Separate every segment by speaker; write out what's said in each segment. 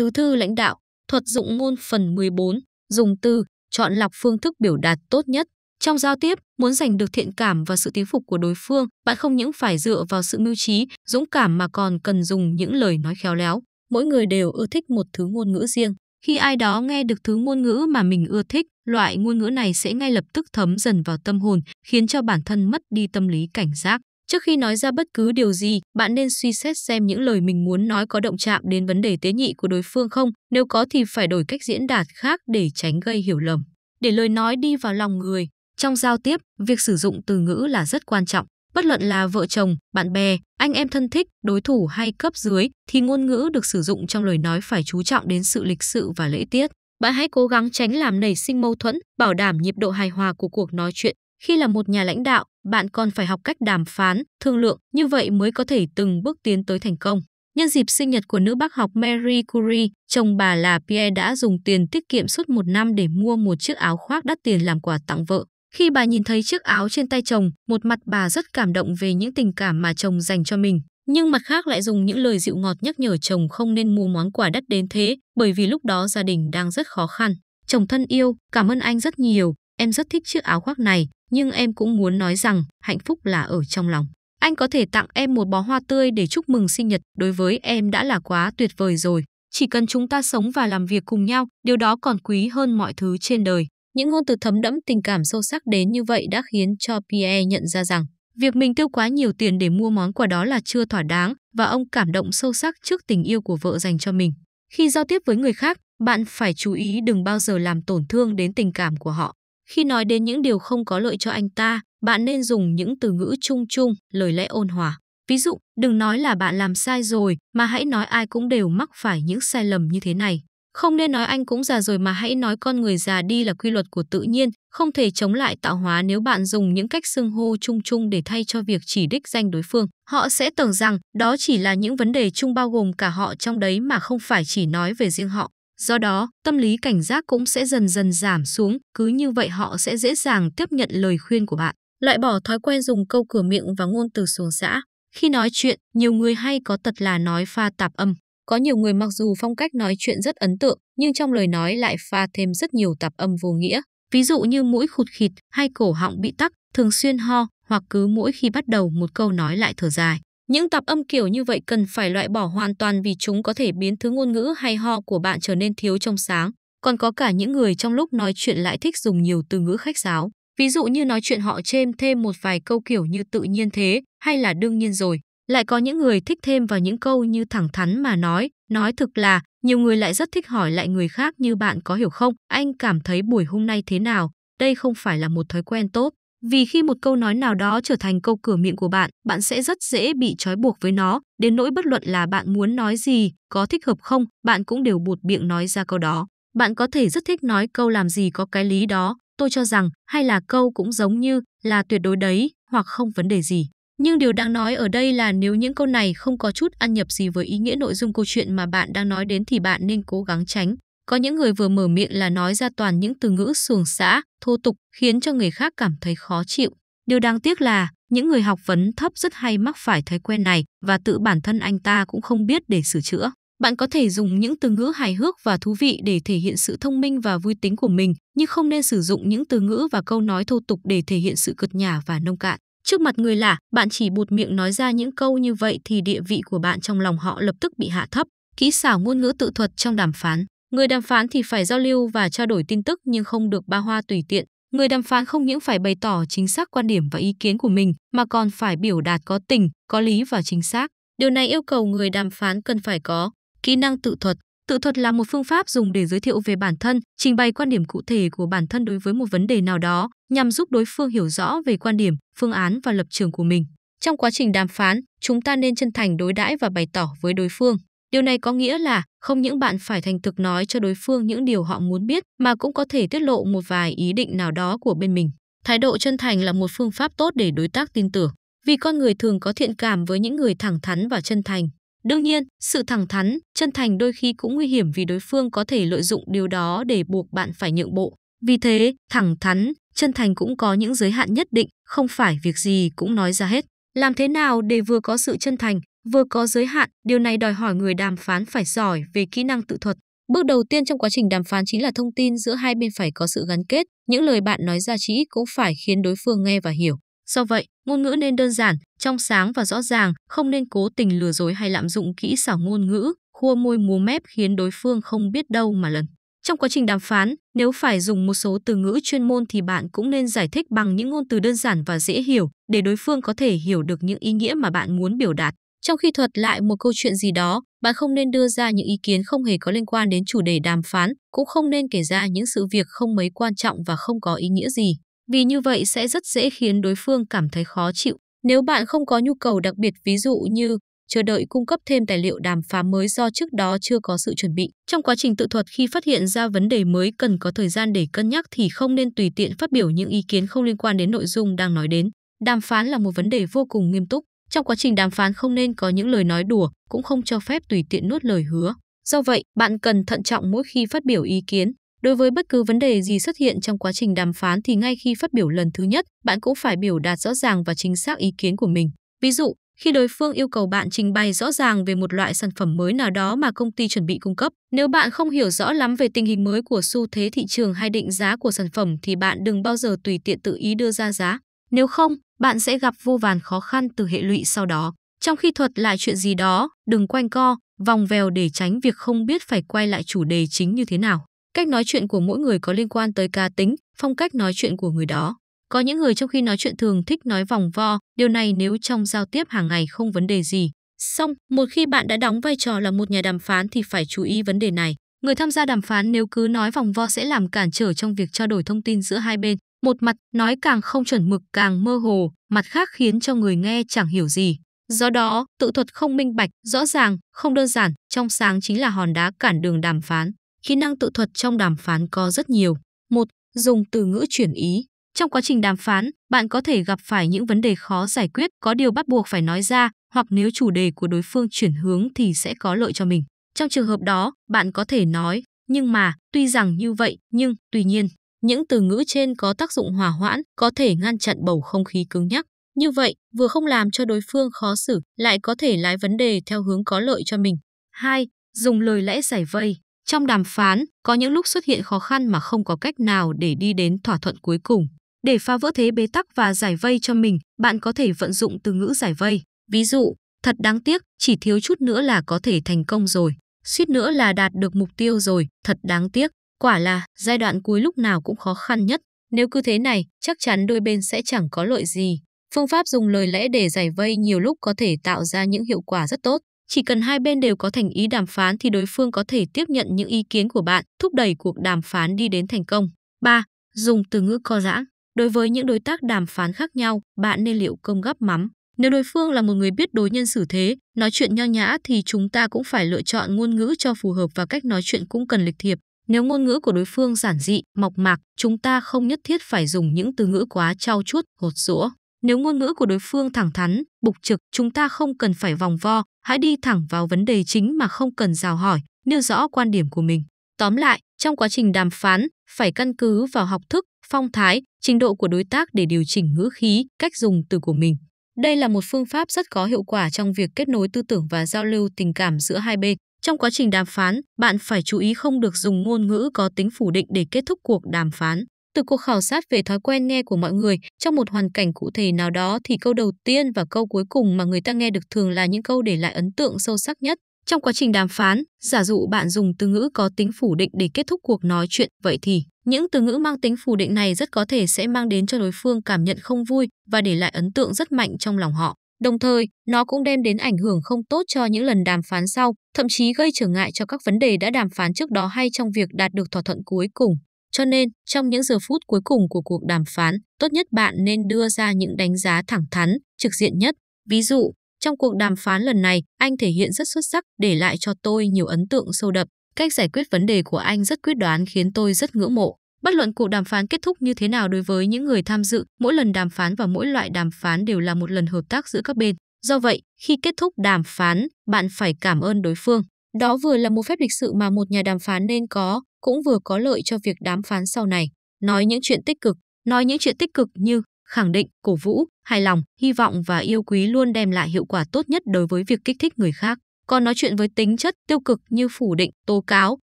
Speaker 1: tứ thư lãnh đạo, thuật dụng ngôn phần 14, dùng từ, chọn lọc phương thức biểu đạt tốt nhất. Trong giao tiếp, muốn giành được thiện cảm và sự tín phục của đối phương, bạn không những phải dựa vào sự mưu trí, dũng cảm mà còn cần dùng những lời nói khéo léo. Mỗi người đều ưa thích một thứ ngôn ngữ riêng. Khi ai đó nghe được thứ ngôn ngữ mà mình ưa thích, loại ngôn ngữ này sẽ ngay lập tức thấm dần vào tâm hồn, khiến cho bản thân mất đi tâm lý cảnh giác. Trước khi nói ra bất cứ điều gì, bạn nên suy xét xem những lời mình muốn nói có động chạm đến vấn đề tế nhị của đối phương không, nếu có thì phải đổi cách diễn đạt khác để tránh gây hiểu lầm. Để lời nói đi vào lòng người, trong giao tiếp, việc sử dụng từ ngữ là rất quan trọng. Bất luận là vợ chồng, bạn bè, anh em thân thích, đối thủ hay cấp dưới thì ngôn ngữ được sử dụng trong lời nói phải chú trọng đến sự lịch sự và lễ tiết. Bạn hãy cố gắng tránh làm nảy sinh mâu thuẫn, bảo đảm nhịp độ hài hòa của cuộc nói chuyện khi là một nhà lãnh đạo, bạn còn phải học cách đàm phán, thương lượng, như vậy mới có thể từng bước tiến tới thành công. Nhân dịp sinh nhật của nữ bác học Marie Curie, chồng bà là Pierre đã dùng tiền tiết kiệm suốt một năm để mua một chiếc áo khoác đắt tiền làm quà tặng vợ. Khi bà nhìn thấy chiếc áo trên tay chồng, một mặt bà rất cảm động về những tình cảm mà chồng dành cho mình. Nhưng mặt khác lại dùng những lời dịu ngọt nhắc nhở chồng không nên mua món quà đắt đến thế, bởi vì lúc đó gia đình đang rất khó khăn. Chồng thân yêu, cảm ơn anh rất nhiều, em rất thích chiếc áo khoác này, nhưng em cũng muốn nói rằng hạnh phúc là ở trong lòng. Anh có thể tặng em một bó hoa tươi để chúc mừng sinh nhật, đối với em đã là quá tuyệt vời rồi. Chỉ cần chúng ta sống và làm việc cùng nhau, điều đó còn quý hơn mọi thứ trên đời. Những ngôn từ thấm đẫm tình cảm sâu sắc đến như vậy đã khiến cho Pierre nhận ra rằng việc mình tiêu quá nhiều tiền để mua món quà đó là chưa thỏa đáng và ông cảm động sâu sắc trước tình yêu của vợ dành cho mình. Khi giao tiếp với người khác, bạn phải chú ý đừng bao giờ làm tổn thương đến tình cảm của họ. Khi nói đến những điều không có lợi cho anh ta, bạn nên dùng những từ ngữ chung chung, lời lẽ ôn hòa. Ví dụ, đừng nói là bạn làm sai rồi, mà hãy nói ai cũng đều mắc phải những sai lầm như thế này. Không nên nói anh cũng già rồi mà hãy nói con người già đi là quy luật của tự nhiên, không thể chống lại tạo hóa nếu bạn dùng những cách xưng hô chung chung để thay cho việc chỉ đích danh đối phương. Họ sẽ tưởng rằng đó chỉ là những vấn đề chung bao gồm cả họ trong đấy mà không phải chỉ nói về riêng họ. Do đó, tâm lý cảnh giác cũng sẽ dần dần giảm xuống, cứ như vậy họ sẽ dễ dàng tiếp nhận lời khuyên của bạn. Loại bỏ thói quen dùng câu cửa miệng và ngôn từ xuồng xã. Khi nói chuyện, nhiều người hay có tật là nói pha tạp âm. Có nhiều người mặc dù phong cách nói chuyện rất ấn tượng, nhưng trong lời nói lại pha thêm rất nhiều tạp âm vô nghĩa. Ví dụ như mũi khụt khịt hay cổ họng bị tắc, thường xuyên ho hoặc cứ mỗi khi bắt đầu một câu nói lại thở dài. Những tạp âm kiểu như vậy cần phải loại bỏ hoàn toàn vì chúng có thể biến thứ ngôn ngữ hay ho của bạn trở nên thiếu trong sáng. Còn có cả những người trong lúc nói chuyện lại thích dùng nhiều từ ngữ khách sáo. Ví dụ như nói chuyện họ thêm thêm một vài câu kiểu như tự nhiên thế hay là đương nhiên rồi. Lại có những người thích thêm vào những câu như thẳng thắn mà nói, nói thực là, nhiều người lại rất thích hỏi lại người khác như bạn có hiểu không, anh cảm thấy buổi hôm nay thế nào, đây không phải là một thói quen tốt. Vì khi một câu nói nào đó trở thành câu cửa miệng của bạn, bạn sẽ rất dễ bị trói buộc với nó, đến nỗi bất luận là bạn muốn nói gì, có thích hợp không, bạn cũng đều buột miệng nói ra câu đó. Bạn có thể rất thích nói câu làm gì có cái lý đó, tôi cho rằng, hay là câu cũng giống như là tuyệt đối đấy, hoặc không vấn đề gì. Nhưng điều đang nói ở đây là nếu những câu này không có chút ăn nhập gì với ý nghĩa nội dung câu chuyện mà bạn đang nói đến thì bạn nên cố gắng tránh, có những người vừa mở miệng là nói ra toàn những từ ngữ xuồng xã, thô tục khiến cho người khác cảm thấy khó chịu. Điều đáng tiếc là những người học vấn thấp rất hay mắc phải thói quen này và tự bản thân anh ta cũng không biết để sửa chữa. Bạn có thể dùng những từ ngữ hài hước và thú vị để thể hiện sự thông minh và vui tính của mình, nhưng không nên sử dụng những từ ngữ và câu nói thô tục để thể hiện sự cực nhả và nông cạn. Trước mặt người lạ, bạn chỉ bột miệng nói ra những câu như vậy thì địa vị của bạn trong lòng họ lập tức bị hạ thấp. Kỹ xảo ngôn ngữ tự thuật trong đàm phán Người đàm phán thì phải giao lưu và trao đổi tin tức nhưng không được ba hoa tùy tiện. Người đàm phán không những phải bày tỏ chính xác quan điểm và ý kiến của mình mà còn phải biểu đạt có tình, có lý và chính xác. Điều này yêu cầu người đàm phán cần phải có kỹ năng tự thuật. Tự thuật là một phương pháp dùng để giới thiệu về bản thân, trình bày quan điểm cụ thể của bản thân đối với một vấn đề nào đó, nhằm giúp đối phương hiểu rõ về quan điểm, phương án và lập trường của mình. Trong quá trình đàm phán, chúng ta nên chân thành đối đãi và bày tỏ với đối phương. Điều này có nghĩa là không những bạn phải thành thực nói cho đối phương những điều họ muốn biết mà cũng có thể tiết lộ một vài ý định nào đó của bên mình. Thái độ chân thành là một phương pháp tốt để đối tác tin tưởng, vì con người thường có thiện cảm với những người thẳng thắn và chân thành. Đương nhiên, sự thẳng thắn, chân thành đôi khi cũng nguy hiểm vì đối phương có thể lợi dụng điều đó để buộc bạn phải nhượng bộ. Vì thế, thẳng thắn, chân thành cũng có những giới hạn nhất định, không phải việc gì cũng nói ra hết. Làm thế nào để vừa có sự chân thành vừa có giới hạn, điều này đòi hỏi người đàm phán phải giỏi về kỹ năng tự thuật. Bước đầu tiên trong quá trình đàm phán chính là thông tin giữa hai bên phải có sự gắn kết, những lời bạn nói ra chỉ cũng phải khiến đối phương nghe và hiểu. Do vậy, ngôn ngữ nên đơn giản, trong sáng và rõ ràng, không nên cố tình lừa dối hay lạm dụng kỹ xảo ngôn ngữ, khua môi múa mép khiến đối phương không biết đâu mà lần. Trong quá trình đàm phán, nếu phải dùng một số từ ngữ chuyên môn thì bạn cũng nên giải thích bằng những ngôn từ đơn giản và dễ hiểu để đối phương có thể hiểu được những ý nghĩa mà bạn muốn biểu đạt. Trong khi thuật lại một câu chuyện gì đó, bạn không nên đưa ra những ý kiến không hề có liên quan đến chủ đề đàm phán, cũng không nên kể ra những sự việc không mấy quan trọng và không có ý nghĩa gì. Vì như vậy sẽ rất dễ khiến đối phương cảm thấy khó chịu. Nếu bạn không có nhu cầu đặc biệt ví dụ như chờ đợi cung cấp thêm tài liệu đàm phán mới do trước đó chưa có sự chuẩn bị. Trong quá trình tự thuật khi phát hiện ra vấn đề mới cần có thời gian để cân nhắc thì không nên tùy tiện phát biểu những ý kiến không liên quan đến nội dung đang nói đến. Đàm phán là một vấn đề vô cùng nghiêm túc, trong quá trình đàm phán không nên có những lời nói đùa, cũng không cho phép tùy tiện nuốt lời hứa. Do vậy, bạn cần thận trọng mỗi khi phát biểu ý kiến. Đối với bất cứ vấn đề gì xuất hiện trong quá trình đàm phán thì ngay khi phát biểu lần thứ nhất, bạn cũng phải biểu đạt rõ ràng và chính xác ý kiến của mình. Ví dụ, khi đối phương yêu cầu bạn trình bày rõ ràng về một loại sản phẩm mới nào đó mà công ty chuẩn bị cung cấp, nếu bạn không hiểu rõ lắm về tình hình mới của xu thế thị trường hay định giá của sản phẩm thì bạn đừng bao giờ tùy tiện tự ý đưa ra giá. Nếu không, bạn sẽ gặp vô vàn khó khăn từ hệ lụy sau đó. Trong khi thuật lại chuyện gì đó, đừng quanh co, vòng vèo để tránh việc không biết phải quay lại chủ đề chính như thế nào. Cách nói chuyện của mỗi người có liên quan tới cá tính, phong cách nói chuyện của người đó. Có những người trong khi nói chuyện thường thích nói vòng vo, điều này nếu trong giao tiếp hàng ngày không vấn đề gì. Song, một khi bạn đã đóng vai trò là một nhà đàm phán thì phải chú ý vấn đề này. Người tham gia đàm phán nếu cứ nói vòng vo sẽ làm cản trở trong việc trao đổi thông tin giữa hai bên. Một mặt nói càng không chuẩn mực càng mơ hồ, mặt khác khiến cho người nghe chẳng hiểu gì. Do đó, tự thuật không minh bạch, rõ ràng, không đơn giản, trong sáng chính là hòn đá cản đường đàm phán. khi năng tự thuật trong đàm phán có rất nhiều. một Dùng từ ngữ chuyển ý. Trong quá trình đàm phán, bạn có thể gặp phải những vấn đề khó giải quyết, có điều bắt buộc phải nói ra, hoặc nếu chủ đề của đối phương chuyển hướng thì sẽ có lợi cho mình. Trong trường hợp đó, bạn có thể nói, nhưng mà, tuy rằng như vậy, nhưng, tuy nhiên, những từ ngữ trên có tác dụng hòa hoãn, có thể ngăn chặn bầu không khí cứng nhắc. Như vậy, vừa không làm cho đối phương khó xử, lại có thể lái vấn đề theo hướng có lợi cho mình. 2. Dùng lời lẽ giải vây. Trong đàm phán, có những lúc xuất hiện khó khăn mà không có cách nào để đi đến thỏa thuận cuối cùng. Để phá vỡ thế bế tắc và giải vây cho mình, bạn có thể vận dụng từ ngữ giải vây. Ví dụ, thật đáng tiếc, chỉ thiếu chút nữa là có thể thành công rồi. Suýt nữa là đạt được mục tiêu rồi, thật đáng tiếc. Quả là giai đoạn cuối lúc nào cũng khó khăn nhất. Nếu cứ thế này, chắc chắn đôi bên sẽ chẳng có lợi gì. Phương pháp dùng lời lẽ để giải vây nhiều lúc có thể tạo ra những hiệu quả rất tốt. Chỉ cần hai bên đều có thành ý đàm phán thì đối phương có thể tiếp nhận những ý kiến của bạn, thúc đẩy cuộc đàm phán đi đến thành công. 3. Dùng từ ngữ co giãn. Đối với những đối tác đàm phán khác nhau, bạn nên liệu công gấp mắm. Nếu đối phương là một người biết đối nhân xử thế, nói chuyện nho nhã thì chúng ta cũng phải lựa chọn ngôn ngữ cho phù hợp và cách nói chuyện cũng cần lịch thiệp. Nếu ngôn ngữ của đối phương giản dị, mộc mạc, chúng ta không nhất thiết phải dùng những từ ngữ quá trau chuốt, hột rũa. Nếu ngôn ngữ của đối phương thẳng thắn, bục trực, chúng ta không cần phải vòng vo, hãy đi thẳng vào vấn đề chính mà không cần rào hỏi, nêu rõ quan điểm của mình. Tóm lại, trong quá trình đàm phán, phải căn cứ vào học thức, phong thái, trình độ của đối tác để điều chỉnh ngữ khí, cách dùng từ của mình. Đây là một phương pháp rất có hiệu quả trong việc kết nối tư tưởng và giao lưu tình cảm giữa hai bên. Trong quá trình đàm phán, bạn phải chú ý không được dùng ngôn ngữ có tính phủ định để kết thúc cuộc đàm phán. Từ cuộc khảo sát về thói quen nghe của mọi người, trong một hoàn cảnh cụ thể nào đó thì câu đầu tiên và câu cuối cùng mà người ta nghe được thường là những câu để lại ấn tượng sâu sắc nhất. Trong quá trình đàm phán, giả dụ bạn dùng từ ngữ có tính phủ định để kết thúc cuộc nói chuyện, vậy thì những từ ngữ mang tính phủ định này rất có thể sẽ mang đến cho đối phương cảm nhận không vui và để lại ấn tượng rất mạnh trong lòng họ. Đồng thời, nó cũng đem đến ảnh hưởng không tốt cho những lần đàm phán sau, thậm chí gây trở ngại cho các vấn đề đã đàm phán trước đó hay trong việc đạt được thỏa thuận cuối cùng. Cho nên, trong những giờ phút cuối cùng của cuộc đàm phán, tốt nhất bạn nên đưa ra những đánh giá thẳng thắn, trực diện nhất. Ví dụ, trong cuộc đàm phán lần này, anh thể hiện rất xuất sắc, để lại cho tôi nhiều ấn tượng sâu đậm. Cách giải quyết vấn đề của anh rất quyết đoán khiến tôi rất ngưỡng mộ. Bất luận cuộc đàm phán kết thúc như thế nào đối với những người tham dự, mỗi lần đàm phán và mỗi loại đàm phán đều là một lần hợp tác giữa các bên. Do vậy, khi kết thúc đàm phán, bạn phải cảm ơn đối phương. Đó vừa là một phép lịch sự mà một nhà đàm phán nên có, cũng vừa có lợi cho việc đàm phán sau này. Nói những chuyện tích cực, nói những chuyện tích cực như khẳng định, cổ vũ, hài lòng, hy vọng và yêu quý luôn đem lại hiệu quả tốt nhất đối với việc kích thích người khác. Còn nói chuyện với tính chất tiêu cực như phủ định, tố cáo,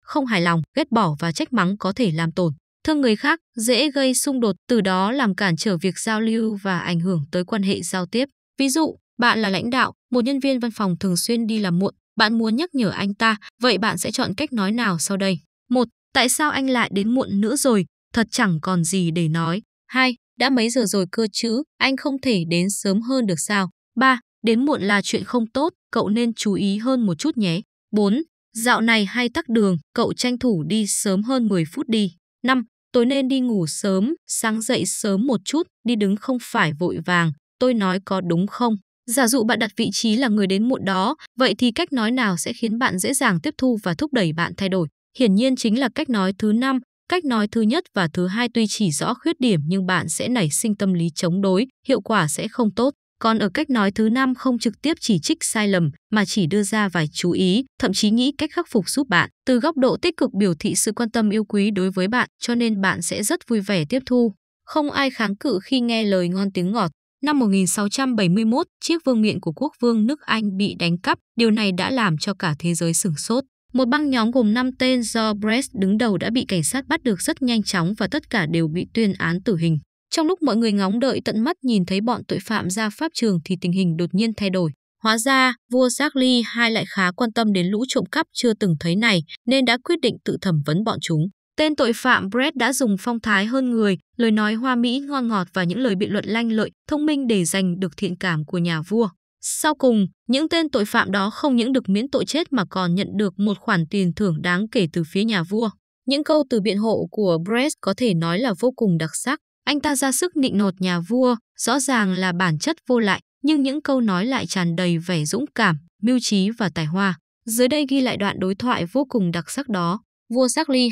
Speaker 1: không hài lòng, ghét bỏ và trách mắng có thể làm tổn thương người khác dễ gây xung đột, từ đó làm cản trở việc giao lưu và ảnh hưởng tới quan hệ giao tiếp. Ví dụ, bạn là lãnh đạo, một nhân viên văn phòng thường xuyên đi làm muộn, bạn muốn nhắc nhở anh ta, vậy bạn sẽ chọn cách nói nào sau đây? một Tại sao anh lại đến muộn nữa rồi? Thật chẳng còn gì để nói. hai Đã mấy giờ rồi cơ chứ, anh không thể đến sớm hơn được sao? ba Đến muộn là chuyện không tốt, cậu nên chú ý hơn một chút nhé. bốn Dạo này hay tắc đường, cậu tranh thủ đi sớm hơn 10 phút đi. 5. Tôi nên đi ngủ sớm, sáng dậy sớm một chút, đi đứng không phải vội vàng. Tôi nói có đúng không? Giả dụ bạn đặt vị trí là người đến muộn đó, vậy thì cách nói nào sẽ khiến bạn dễ dàng tiếp thu và thúc đẩy bạn thay đổi? Hiển nhiên chính là cách nói thứ năm, cách nói thứ nhất và thứ hai tuy chỉ rõ khuyết điểm nhưng bạn sẽ nảy sinh tâm lý chống đối, hiệu quả sẽ không tốt. Còn ở cách nói thứ năm không trực tiếp chỉ trích sai lầm mà chỉ đưa ra vài chú ý, thậm chí nghĩ cách khắc phục giúp bạn. Từ góc độ tích cực biểu thị sự quan tâm yêu quý đối với bạn, cho nên bạn sẽ rất vui vẻ tiếp thu. Không ai kháng cự khi nghe lời ngon tiếng ngọt. Năm 1671, chiếc vương miện của quốc vương nước Anh bị đánh cắp, điều này đã làm cho cả thế giới sửng sốt. Một băng nhóm gồm 5 tên do Brest đứng đầu đã bị cảnh sát bắt được rất nhanh chóng và tất cả đều bị tuyên án tử hình. Trong lúc mọi người ngóng đợi tận mắt nhìn thấy bọn tội phạm ra pháp trường thì tình hình đột nhiên thay đổi. Hóa ra, vua Charles II lại khá quan tâm đến lũ trộm cắp chưa từng thấy này nên đã quyết định tự thẩm vấn bọn chúng. Tên tội phạm Brett đã dùng phong thái hơn người, lời nói hoa mỹ ngon ngọt và những lời biện luận lanh lợi, thông minh để giành được thiện cảm của nhà vua. Sau cùng, những tên tội phạm đó không những được miễn tội chết mà còn nhận được một khoản tiền thưởng đáng kể từ phía nhà vua. Những câu từ biện hộ của Brett có thể nói là vô cùng đặc sắc, anh ta ra sức nịnh nọt nhà vua, rõ ràng là bản chất vô lại, nhưng những câu nói lại tràn đầy vẻ dũng cảm, mưu trí và tài hoa. Dưới đây ghi lại đoạn đối thoại vô cùng đặc sắc đó. Vua Sắc II,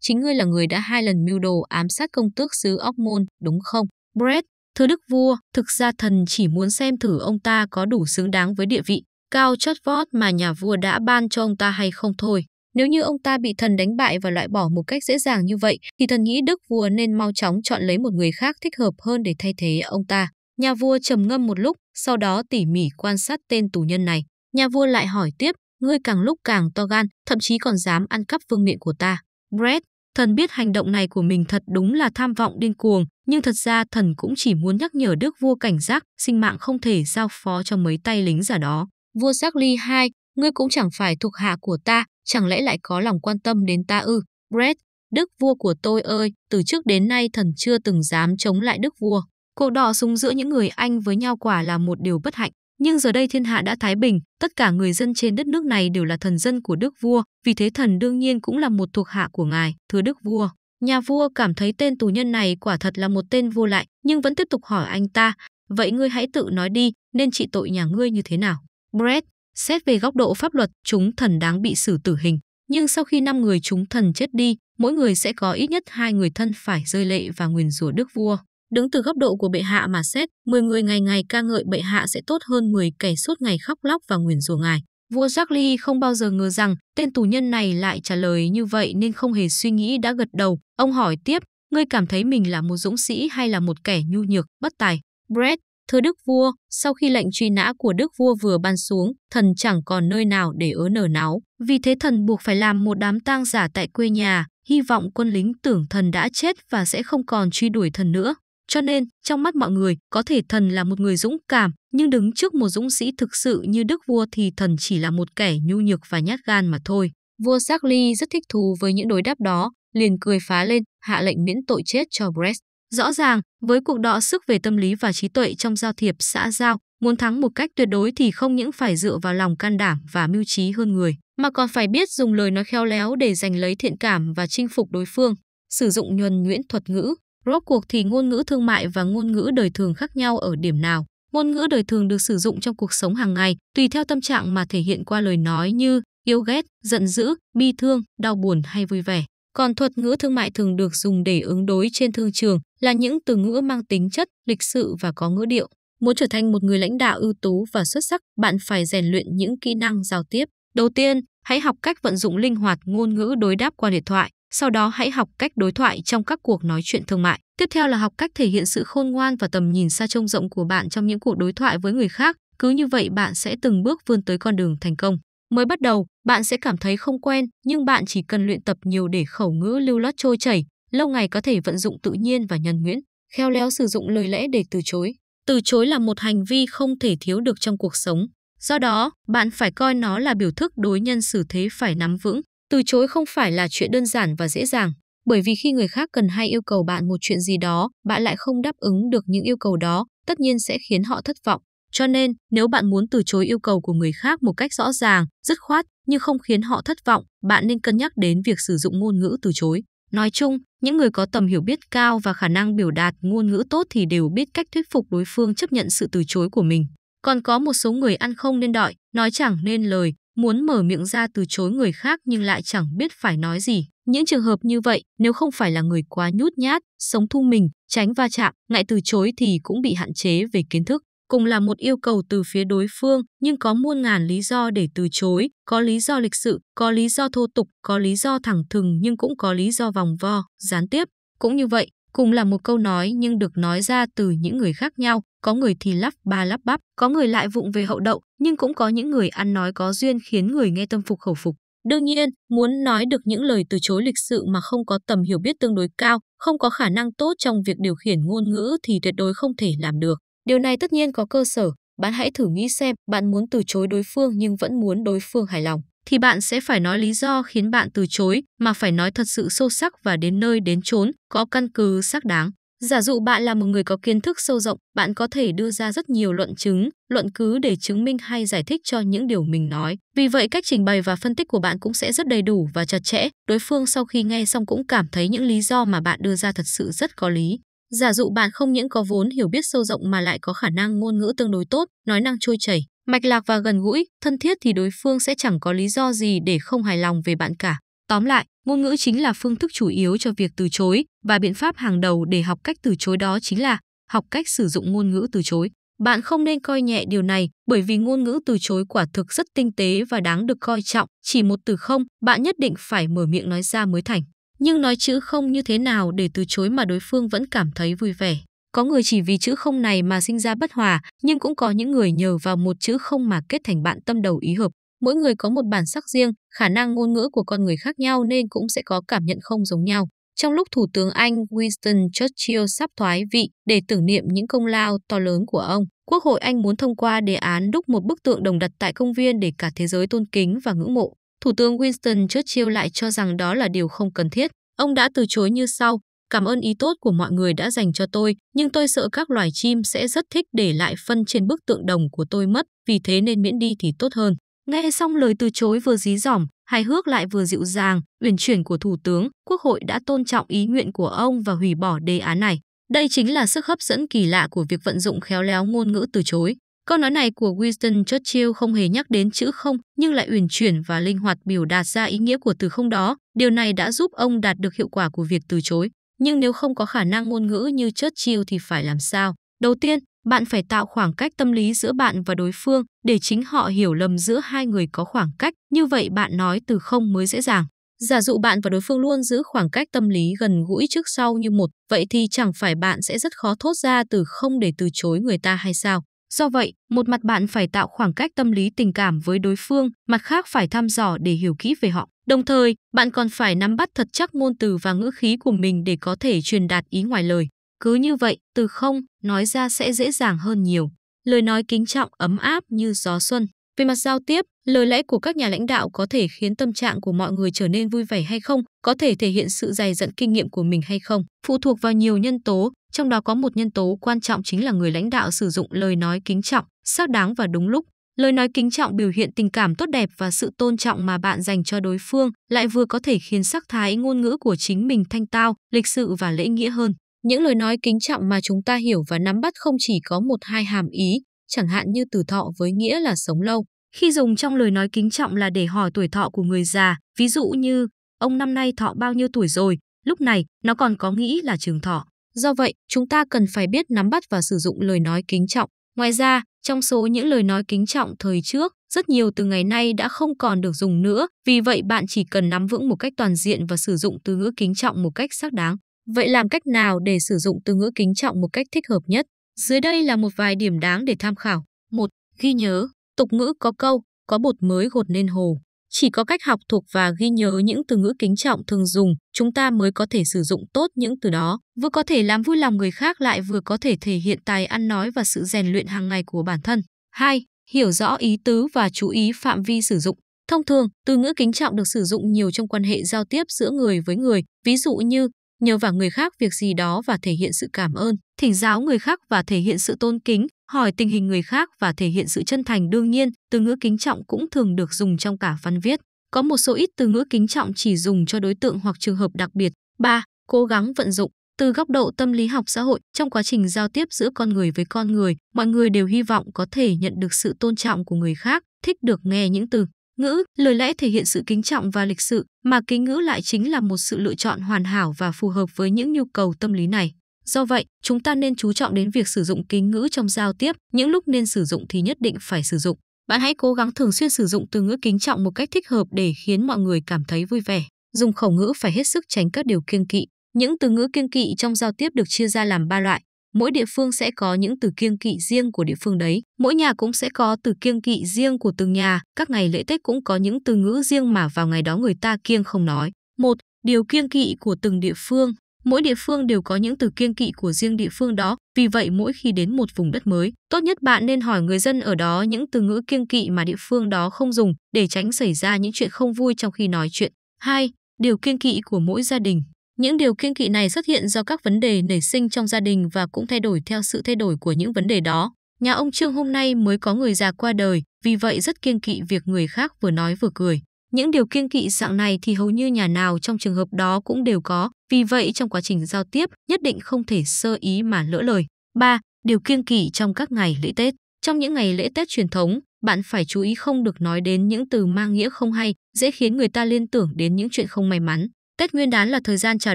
Speaker 1: chính ngươi là người đã hai lần mưu đồ ám sát công tước xứ Óc đúng không? Brett, thưa đức vua, thực ra thần chỉ muốn xem thử ông ta có đủ xứng đáng với địa vị, cao chót vót mà nhà vua đã ban cho ông ta hay không thôi. Nếu như ông ta bị thần đánh bại và loại bỏ một cách dễ dàng như vậy, thì thần nghĩ đức vua nên mau chóng chọn lấy một người khác thích hợp hơn để thay thế ông ta. Nhà vua trầm ngâm một lúc, sau đó tỉ mỉ quan sát tên tù nhân này. Nhà vua lại hỏi tiếp, ngươi càng lúc càng to gan, thậm chí còn dám ăn cắp vương miện của ta. Brett, thần biết hành động này của mình thật đúng là tham vọng điên cuồng, nhưng thật ra thần cũng chỉ muốn nhắc nhở đức vua cảnh giác, sinh mạng không thể giao phó cho mấy tay lính giả đó. Vua Charlie 2, ngươi cũng chẳng phải thuộc hạ của ta, chẳng lẽ lại có lòng quan tâm đến ta ư? Brett, Đức vua của tôi ơi, từ trước đến nay thần chưa từng dám chống lại Đức vua. Cuộc đỏ súng giữa những người Anh với nhau quả là một điều bất hạnh. Nhưng giờ đây thiên hạ đã thái bình, tất cả người dân trên đất nước này đều là thần dân của đức vua, vì thế thần đương nhiên cũng là một thuộc hạ của ngài, thưa đức vua. Nhà vua cảm thấy tên tù nhân này quả thật là một tên vô lại, nhưng vẫn tiếp tục hỏi anh ta, vậy ngươi hãy tự nói đi, nên trị tội nhà ngươi như thế nào? Brett, Xét về góc độ pháp luật, chúng thần đáng bị xử tử hình. Nhưng sau khi 5 người chúng thần chết đi, mỗi người sẽ có ít nhất hai người thân phải rơi lệ và nguyền rủa đức vua. Đứng từ góc độ của bệ hạ mà xét, 10 người ngày ngày ca ngợi bệ hạ sẽ tốt hơn 10 kẻ suốt ngày khóc lóc và nguyền rủa ngài. Vua Jacques không bao giờ ngờ rằng tên tù nhân này lại trả lời như vậy nên không hề suy nghĩ đã gật đầu. Ông hỏi tiếp, ngươi cảm thấy mình là một dũng sĩ hay là một kẻ nhu nhược, bất tài? Brett, Thưa Đức Vua, sau khi lệnh truy nã của Đức Vua vừa ban xuống, thần chẳng còn nơi nào để ớ nở náo. Vì thế thần buộc phải làm một đám tang giả tại quê nhà, hy vọng quân lính tưởng thần đã chết và sẽ không còn truy đuổi thần nữa. Cho nên, trong mắt mọi người, có thể thần là một người dũng cảm, nhưng đứng trước một dũng sĩ thực sự như Đức Vua thì thần chỉ là một kẻ nhu nhược và nhát gan mà thôi. Vua Sark rất thích thú với những đối đáp đó, liền cười phá lên, hạ lệnh miễn tội chết cho Brest. Rõ ràng, với cuộc đọ sức về tâm lý và trí tuệ trong giao thiệp xã giao, muốn thắng một cách tuyệt đối thì không những phải dựa vào lòng can đảm và mưu trí hơn người, mà còn phải biết dùng lời nói khéo léo để giành lấy thiện cảm và chinh phục đối phương, sử dụng nhuần nhuyễn thuật ngữ. Rốt cuộc thì ngôn ngữ thương mại và ngôn ngữ đời thường khác nhau ở điểm nào? Ngôn ngữ đời thường được sử dụng trong cuộc sống hàng ngày, tùy theo tâm trạng mà thể hiện qua lời nói như yêu ghét, giận dữ, bi thương, đau buồn hay vui vẻ. Còn thuật ngữ thương mại thường được dùng để ứng đối trên thương trường là những từ ngữ mang tính chất, lịch sự và có ngữ điệu. Muốn trở thành một người lãnh đạo ưu tú và xuất sắc, bạn phải rèn luyện những kỹ năng giao tiếp. Đầu tiên, hãy học cách vận dụng linh hoạt ngôn ngữ đối đáp qua điện thoại, sau đó hãy học cách đối thoại trong các cuộc nói chuyện thương mại. Tiếp theo là học cách thể hiện sự khôn ngoan và tầm nhìn xa trông rộng của bạn trong những cuộc đối thoại với người khác, cứ như vậy bạn sẽ từng bước vươn tới con đường thành công. Mới bắt đầu, bạn sẽ cảm thấy không quen, nhưng bạn chỉ cần luyện tập nhiều để khẩu ngữ lưu loát trôi chảy, lâu ngày có thể vận dụng tự nhiên và nhân nguyễn, khéo léo sử dụng lời lẽ để từ chối. Từ chối là một hành vi không thể thiếu được trong cuộc sống. Do đó, bạn phải coi nó là biểu thức đối nhân xử thế phải nắm vững. Từ chối không phải là chuyện đơn giản và dễ dàng, bởi vì khi người khác cần hay yêu cầu bạn một chuyện gì đó, bạn lại không đáp ứng được những yêu cầu đó, tất nhiên sẽ khiến họ thất vọng. Cho nên, nếu bạn muốn từ chối yêu cầu của người khác một cách rõ ràng, dứt khoát nhưng không khiến họ thất vọng, bạn nên cân nhắc đến việc sử dụng ngôn ngữ từ chối. Nói chung, những người có tầm hiểu biết cao và khả năng biểu đạt ngôn ngữ tốt thì đều biết cách thuyết phục đối phương chấp nhận sự từ chối của mình. Còn có một số người ăn không nên đợi, nói chẳng nên lời, muốn mở miệng ra từ chối người khác nhưng lại chẳng biết phải nói gì. Những trường hợp như vậy, nếu không phải là người quá nhút nhát, sống thu mình, tránh va chạm, ngại từ chối thì cũng bị hạn chế về kiến thức cùng là một yêu cầu từ phía đối phương nhưng có muôn ngàn lý do để từ chối, có lý do lịch sự, có lý do thô tục, có lý do thẳng thừng nhưng cũng có lý do vòng vo, gián tiếp. Cũng như vậy, cùng là một câu nói nhưng được nói ra từ những người khác nhau, có người thì lắp ba lắp bắp, có người lại vụng về hậu đậu, nhưng cũng có những người ăn nói có duyên khiến người nghe tâm phục khẩu phục. Đương nhiên, muốn nói được những lời từ chối lịch sự mà không có tầm hiểu biết tương đối cao, không có khả năng tốt trong việc điều khiển ngôn ngữ thì tuyệt đối không thể làm được. Điều này tất nhiên có cơ sở, bạn hãy thử nghĩ xem bạn muốn từ chối đối phương nhưng vẫn muốn đối phương hài lòng. Thì bạn sẽ phải nói lý do khiến bạn từ chối mà phải nói thật sự sâu sắc và đến nơi đến chốn, có căn cứ xác đáng. Giả dụ bạn là một người có kiến thức sâu rộng, bạn có thể đưa ra rất nhiều luận chứng, luận cứ để chứng minh hay giải thích cho những điều mình nói. Vì vậy, cách trình bày và phân tích của bạn cũng sẽ rất đầy đủ và chặt chẽ. Đối phương sau khi nghe xong cũng cảm thấy những lý do mà bạn đưa ra thật sự rất có lý. Giả dụ bạn không những có vốn hiểu biết sâu rộng mà lại có khả năng ngôn ngữ tương đối tốt, nói năng trôi chảy, mạch lạc và gần gũi, thân thiết thì đối phương sẽ chẳng có lý do gì để không hài lòng về bạn cả. Tóm lại, ngôn ngữ chính là phương thức chủ yếu cho việc từ chối và biện pháp hàng đầu để học cách từ chối đó chính là học cách sử dụng ngôn ngữ từ chối. Bạn không nên coi nhẹ điều này bởi vì ngôn ngữ từ chối quả thực rất tinh tế và đáng được coi trọng. Chỉ một từ không, bạn nhất định phải mở miệng nói ra mới thành nhưng nói chữ không như thế nào để từ chối mà đối phương vẫn cảm thấy vui vẻ. Có người chỉ vì chữ không này mà sinh ra bất hòa, nhưng cũng có những người nhờ vào một chữ không mà kết thành bạn tâm đầu ý hợp. Mỗi người có một bản sắc riêng, khả năng ngôn ngữ của con người khác nhau nên cũng sẽ có cảm nhận không giống nhau. Trong lúc Thủ tướng Anh Winston Churchill sắp thoái vị để tưởng niệm những công lao to lớn của ông, Quốc hội Anh muốn thông qua đề án đúc một bức tượng đồng đặt tại công viên để cả thế giới tôn kính và ngưỡng mộ. Thủ tướng Winston Churchill lại cho rằng đó là điều không cần thiết. Ông đã từ chối như sau, cảm ơn ý tốt của mọi người đã dành cho tôi, nhưng tôi sợ các loài chim sẽ rất thích để lại phân trên bức tượng đồng của tôi mất, vì thế nên miễn đi thì tốt hơn. Nghe xong lời từ chối vừa dí dỏm, hài hước lại vừa dịu dàng, uyển chuyển của Thủ tướng, Quốc hội đã tôn trọng ý nguyện của ông và hủy bỏ đề án này. Đây chính là sức hấp dẫn kỳ lạ của việc vận dụng khéo léo ngôn ngữ từ chối. Câu nói này của Winston Churchill không hề nhắc đến chữ không nhưng lại uyển chuyển và linh hoạt biểu đạt ra ý nghĩa của từ không đó. Điều này đã giúp ông đạt được hiệu quả của việc từ chối. Nhưng nếu không có khả năng ngôn ngữ như Churchill thì phải làm sao? Đầu tiên, bạn phải tạo khoảng cách tâm lý giữa bạn và đối phương để chính họ hiểu lầm giữa hai người có khoảng cách, như vậy bạn nói từ không mới dễ dàng. Giả dụ bạn và đối phương luôn giữ khoảng cách tâm lý gần gũi trước sau như một, vậy thì chẳng phải bạn sẽ rất khó thốt ra từ không để từ chối người ta hay sao? Do vậy, một mặt bạn phải tạo khoảng cách tâm lý tình cảm với đối phương, mặt khác phải thăm dò để hiểu kỹ về họ. Đồng thời, bạn còn phải nắm bắt thật chắc ngôn từ và ngữ khí của mình để có thể truyền đạt ý ngoài lời. Cứ như vậy, từ không nói ra sẽ dễ dàng hơn nhiều. Lời nói kính trọng ấm áp như gió xuân. Về mặt giao tiếp, lời lẽ của các nhà lãnh đạo có thể khiến tâm trạng của mọi người trở nên vui vẻ hay không, có thể thể hiện sự dày dặn kinh nghiệm của mình hay không, phụ thuộc vào nhiều nhân tố, trong đó có một nhân tố quan trọng chính là người lãnh đạo sử dụng lời nói kính trọng, xác đáng và đúng lúc. Lời nói kính trọng biểu hiện tình cảm tốt đẹp và sự tôn trọng mà bạn dành cho đối phương, lại vừa có thể khiến sắc thái ngôn ngữ của chính mình thanh tao, lịch sự và lễ nghĩa hơn. Những lời nói kính trọng mà chúng ta hiểu và nắm bắt không chỉ có một hai hàm ý, chẳng hạn như từ thọ với nghĩa là sống lâu. Khi dùng trong lời nói kính trọng là để hỏi tuổi thọ của người già, ví dụ như ông năm nay thọ bao nhiêu tuổi rồi, lúc này nó còn có nghĩ là trường thọ. Do vậy, chúng ta cần phải biết nắm bắt và sử dụng lời nói kính trọng. Ngoài ra, trong số những lời nói kính trọng thời trước, rất nhiều từ ngày nay đã không còn được dùng nữa, vì vậy bạn chỉ cần nắm vững một cách toàn diện và sử dụng từ ngữ kính trọng một cách xác đáng. Vậy làm cách nào để sử dụng từ ngữ kính trọng một cách thích hợp nhất? Dưới đây là một vài điểm đáng để tham khảo. 1. Ghi nhớ. Tục ngữ có câu, có bột mới gột nên hồ. Chỉ có cách học thuộc và ghi nhớ những từ ngữ kính trọng thường dùng, chúng ta mới có thể sử dụng tốt những từ đó, vừa có thể làm vui lòng người khác lại vừa có thể thể hiện tài ăn nói và sự rèn luyện hàng ngày của bản thân. 2. Hiểu rõ ý tứ và chú ý phạm vi sử dụng. Thông thường, từ ngữ kính trọng được sử dụng nhiều trong quan hệ giao tiếp giữa người với người, ví dụ như nhờ vào người khác việc gì đó và thể hiện sự cảm ơn, thỉnh giáo người khác và thể hiện sự tôn kính, hỏi tình hình người khác và thể hiện sự chân thành đương nhiên, từ ngữ kính trọng cũng thường được dùng trong cả văn viết. Có một số ít từ ngữ kính trọng chỉ dùng cho đối tượng hoặc trường hợp đặc biệt. 3. Cố gắng vận dụng từ góc độ tâm lý học xã hội, trong quá trình giao tiếp giữa con người với con người, mọi người đều hy vọng có thể nhận được sự tôn trọng của người khác, thích được nghe những từ Ngữ, lời lẽ thể hiện sự kính trọng và lịch sự, mà kính ngữ lại chính là một sự lựa chọn hoàn hảo và phù hợp với những nhu cầu tâm lý này. Do vậy, chúng ta nên chú trọng đến việc sử dụng kính ngữ trong giao tiếp, những lúc nên sử dụng thì nhất định phải sử dụng. Bạn hãy cố gắng thường xuyên sử dụng từ ngữ kính trọng một cách thích hợp để khiến mọi người cảm thấy vui vẻ. Dùng khẩu ngữ phải hết sức tránh các điều kiêng kỵ. Những từ ngữ kiêng kỵ trong giao tiếp được chia ra làm ba loại: mỗi địa phương sẽ có những từ kiêng kỵ riêng của địa phương đấy. Mỗi nhà cũng sẽ có từ kiêng kỵ riêng của từng nhà, các ngày lễ Tết cũng có những từ ngữ riêng mà vào ngày đó người ta kiêng không nói. Một, Điều kiêng kỵ của từng địa phương Mỗi địa phương đều có những từ kiêng kỵ của riêng địa phương đó, vì vậy mỗi khi đến một vùng đất mới, tốt nhất bạn nên hỏi người dân ở đó những từ ngữ kiêng kỵ mà địa phương đó không dùng để tránh xảy ra những chuyện không vui trong khi nói chuyện. 2. Điều kiêng kỵ của mỗi gia đình những điều kiêng kỵ này xuất hiện do các vấn đề nảy sinh trong gia đình và cũng thay đổi theo sự thay đổi của những vấn đề đó. Nhà ông Trương hôm nay mới có người già qua đời, vì vậy rất kiêng kỵ việc người khác vừa nói vừa cười. Những điều kiêng kỵ dạng này thì hầu như nhà nào trong trường hợp đó cũng đều có, vì vậy trong quá trình giao tiếp nhất định không thể sơ ý mà lỡ lời. 3. Điều kiêng kỵ trong các ngày lễ Tết Trong những ngày lễ Tết truyền thống, bạn phải chú ý không được nói đến những từ mang nghĩa không hay, dễ khiến người ta liên tưởng đến những chuyện không may mắn. Tết Nguyên đán là thời gian chào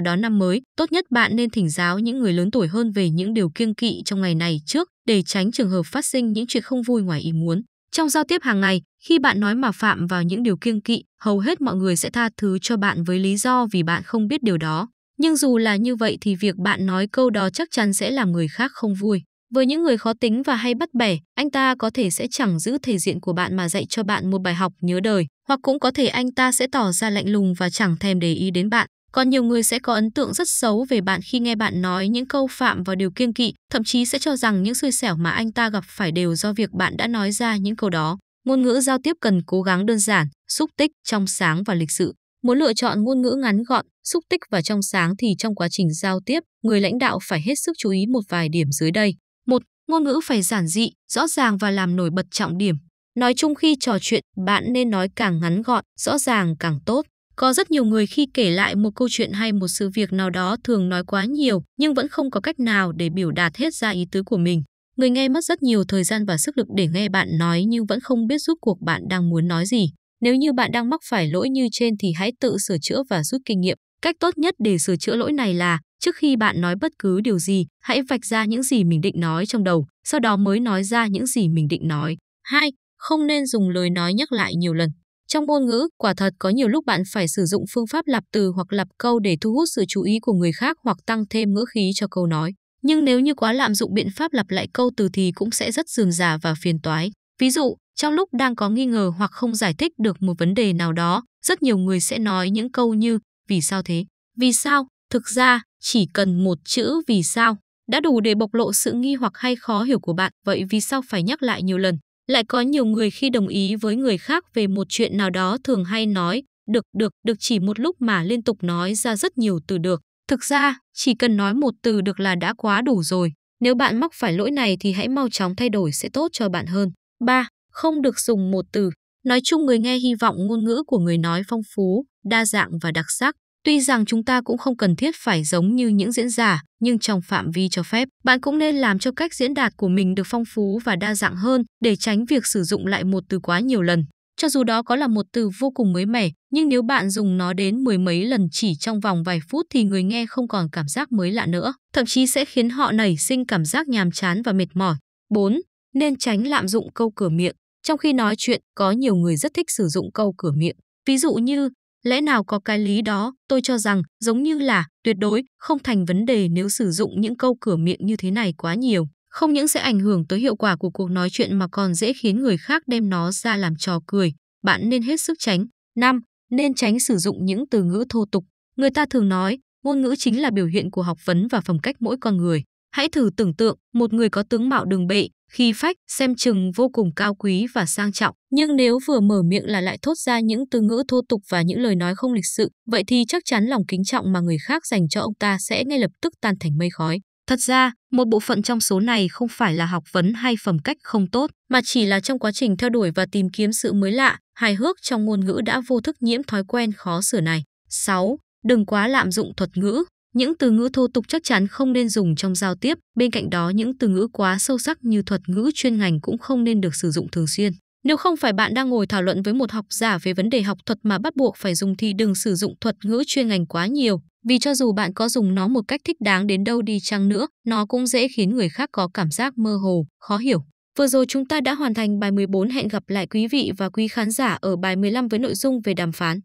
Speaker 1: đón năm mới, tốt nhất bạn nên thỉnh giáo những người lớn tuổi hơn về những điều kiêng kỵ trong ngày này trước để tránh trường hợp phát sinh những chuyện không vui ngoài ý muốn. Trong giao tiếp hàng ngày, khi bạn nói mà phạm vào những điều kiêng kỵ, hầu hết mọi người sẽ tha thứ cho bạn với lý do vì bạn không biết điều đó. Nhưng dù là như vậy thì việc bạn nói câu đó chắc chắn sẽ làm người khác không vui. Với những người khó tính và hay bắt bẻ, anh ta có thể sẽ chẳng giữ thể diện của bạn mà dạy cho bạn một bài học nhớ đời, hoặc cũng có thể anh ta sẽ tỏ ra lạnh lùng và chẳng thèm để ý đến bạn. Còn nhiều người sẽ có ấn tượng rất xấu về bạn khi nghe bạn nói những câu phạm vào điều kiêng kỵ, thậm chí sẽ cho rằng những xui xẻo mà anh ta gặp phải đều do việc bạn đã nói ra những câu đó. Ngôn ngữ giao tiếp cần cố gắng đơn giản, xúc tích, trong sáng và lịch sự. Muốn lựa chọn ngôn ngữ ngắn gọn, xúc tích và trong sáng thì trong quá trình giao tiếp, người lãnh đạo phải hết sức chú ý một vài điểm dưới đây. 1. Ngôn ngữ phải giản dị, rõ ràng và làm nổi bật trọng điểm. Nói chung khi trò chuyện, bạn nên nói càng ngắn gọn, rõ ràng càng tốt. Có rất nhiều người khi kể lại một câu chuyện hay một sự việc nào đó thường nói quá nhiều nhưng vẫn không có cách nào để biểu đạt hết ra ý tứ của mình. Người nghe mất rất nhiều thời gian và sức lực để nghe bạn nói nhưng vẫn không biết rút cuộc bạn đang muốn nói gì. Nếu như bạn đang mắc phải lỗi như trên thì hãy tự sửa chữa và rút kinh nghiệm. Cách tốt nhất để sửa chữa lỗi này là trước khi bạn nói bất cứ điều gì, hãy vạch ra những gì mình định nói trong đầu, sau đó mới nói ra những gì mình định nói. 2. Không nên dùng lời nói nhắc lại nhiều lần. Trong ngôn ngữ, quả thật có nhiều lúc bạn phải sử dụng phương pháp lặp từ hoặc lặp câu để thu hút sự chú ý của người khác hoặc tăng thêm ngữ khí cho câu nói. Nhưng nếu như quá lạm dụng biện pháp lặp lại câu từ thì cũng sẽ rất dườm già và phiền toái. Ví dụ, trong lúc đang có nghi ngờ hoặc không giải thích được một vấn đề nào đó, rất nhiều người sẽ nói những câu như vì sao thế. Vì sao? Thực ra, chỉ cần một chữ vì sao đã đủ để bộc lộ sự nghi hoặc hay khó hiểu của bạn, vậy vì sao phải nhắc lại nhiều lần? Lại có nhiều người khi đồng ý với người khác về một chuyện nào đó thường hay nói, được, được, được chỉ một lúc mà liên tục nói ra rất nhiều từ được. Thực ra, chỉ cần nói một từ được là đã quá đủ rồi. Nếu bạn mắc phải lỗi này thì hãy mau chóng thay đổi sẽ tốt cho bạn hơn. 3. Không được dùng một từ. Nói chung người nghe hy vọng ngôn ngữ của người nói phong phú, đa dạng và đặc sắc. Tuy rằng chúng ta cũng không cần thiết phải giống như những diễn giả, nhưng trong phạm vi cho phép, bạn cũng nên làm cho cách diễn đạt của mình được phong phú và đa dạng hơn để tránh việc sử dụng lại một từ quá nhiều lần. Cho dù đó có là một từ vô cùng mới mẻ, nhưng nếu bạn dùng nó đến mười mấy lần chỉ trong vòng vài phút thì người nghe không còn cảm giác mới lạ nữa, thậm chí sẽ khiến họ nảy sinh cảm giác nhàm chán và mệt mỏi. 4. Nên tránh lạm dụng câu cửa miệng. Trong khi nói chuyện, có nhiều người rất thích sử dụng câu cửa miệng. Ví dụ như, Lẽ nào có cái lý đó, tôi cho rằng giống như là tuyệt đối không thành vấn đề nếu sử dụng những câu cửa miệng như thế này quá nhiều. Không những sẽ ảnh hưởng tới hiệu quả của cuộc nói chuyện mà còn dễ khiến người khác đem nó ra làm trò cười. Bạn nên hết sức tránh. 5. Nên tránh sử dụng những từ ngữ thô tục. Người ta thường nói, ngôn ngữ chính là biểu hiện của học vấn và phẩm cách mỗi con người. Hãy thử tưởng tượng một người có tướng mạo đường bệ, khí phách xem chừng vô cùng cao quý và sang trọng, nhưng nếu vừa mở miệng là lại thốt ra những từ ngữ thô tục và những lời nói không lịch sự, vậy thì chắc chắn lòng kính trọng mà người khác dành cho ông ta sẽ ngay lập tức tan thành mây khói. Thật ra, một bộ phận trong số này không phải là học vấn hay phẩm cách không tốt, mà chỉ là trong quá trình theo đuổi và tìm kiếm sự mới lạ, hài hước trong ngôn ngữ đã vô thức nhiễm thói quen khó sửa này. 6. Đừng quá lạm dụng thuật ngữ. Những từ ngữ thô tục chắc chắn không nên dùng trong giao tiếp, bên cạnh đó những từ ngữ quá sâu sắc như thuật ngữ chuyên ngành cũng không nên được sử dụng thường xuyên. Nếu không phải bạn đang ngồi thảo luận với một học giả về vấn đề học thuật mà bắt buộc phải dùng thì đừng sử dụng thuật ngữ chuyên ngành quá nhiều, vì cho dù bạn có dùng nó một cách thích đáng đến đâu đi chăng nữa, nó cũng dễ khiến người khác có cảm giác mơ hồ, khó hiểu. Vừa rồi chúng ta đã hoàn thành bài 14, hẹn gặp lại quý vị và quý khán giả ở bài 15 với nội dung về đàm phán.